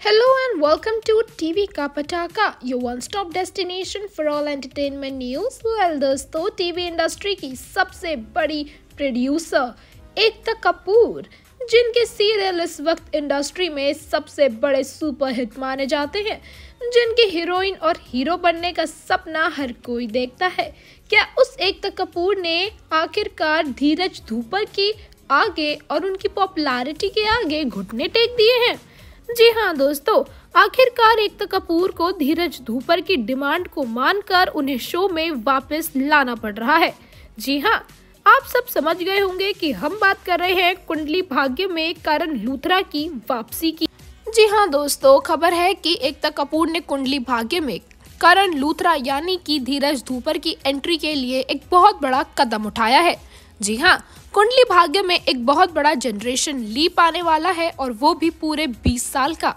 Hello and welcome to TV Ka Pataka, your one-stop destination for all entertainment news वेल्दर्स तो TV industry की सबसे बड़ी producer एकता कपूर जिनके serial इस वक्त इंडस्ट्री में सबसे बड़े सुपरहिट माने जाते हैं जिनके हीरोइन और हीरो बनने का सपना हर कोई देखता है क्या उस एकता कपूर ने आखिरकार धीरज धूपर की आगे और उनकी पॉपुलैरिटी के आगे घुटने टेक दिए हैं जी हाँ दोस्तों आखिरकार एकता तो कपूर को धीरज धूपर की डिमांड को मानकर उन्हें शो में वापस लाना पड़ रहा है जी हाँ आप सब समझ गए होंगे कि हम बात कर रहे हैं कुंडली भाग्य में करण लूथरा की वापसी की जी हाँ दोस्तों खबर है कि एकता तो कपूर ने कुंडली भाग्य में करण लूथरा यानी कि धीरज धूपर की एंट्री के लिए एक बहुत बड़ा कदम उठाया है जी हाँ कुंडली भाग्य में एक बहुत बड़ा जनरेशन लीप आने वाला है और वो भी पूरे 20 साल का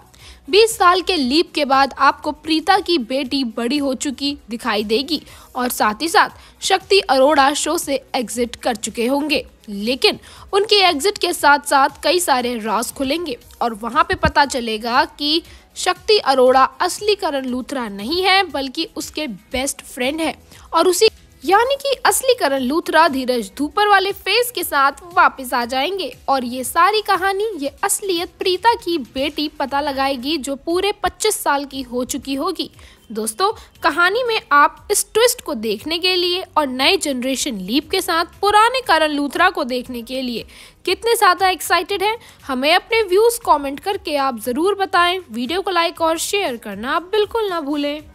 20 साल के लीप के बाद आपको प्रीता की बेटी बड़ी हो चुकी दिखाई देगी और साथ ही साथ शक्ति अरोड़ा शो से एग्जिट कर चुके होंगे लेकिन उनके एग्जिट के साथ साथ कई सारे राज खुलेंगे और वहां पे पता चलेगा कि शक्ति अरोड़ा असली करण लूथरा नहीं है बल्कि उसके बेस्ट फ्रेंड है और उसी यानी कि असली करण लूथरा धीरज धूपर वाले फेस के साथ वापस आ जाएंगे और ये सारी कहानी ये असलियत प्रीता की बेटी पता लगाएगी जो पूरे 25 साल की हो चुकी होगी दोस्तों कहानी में आप इस ट्विस्ट को देखने के लिए और नए जनरेशन लीप के साथ पुराने करण लूथरा को देखने के लिए कितने ज़्यादा एक्साइटेड हैं हमें अपने व्यूज़ कमेंट करके आप ज़रूर बताएं वीडियो को लाइक और शेयर करना आप बिल्कुल ना भूलें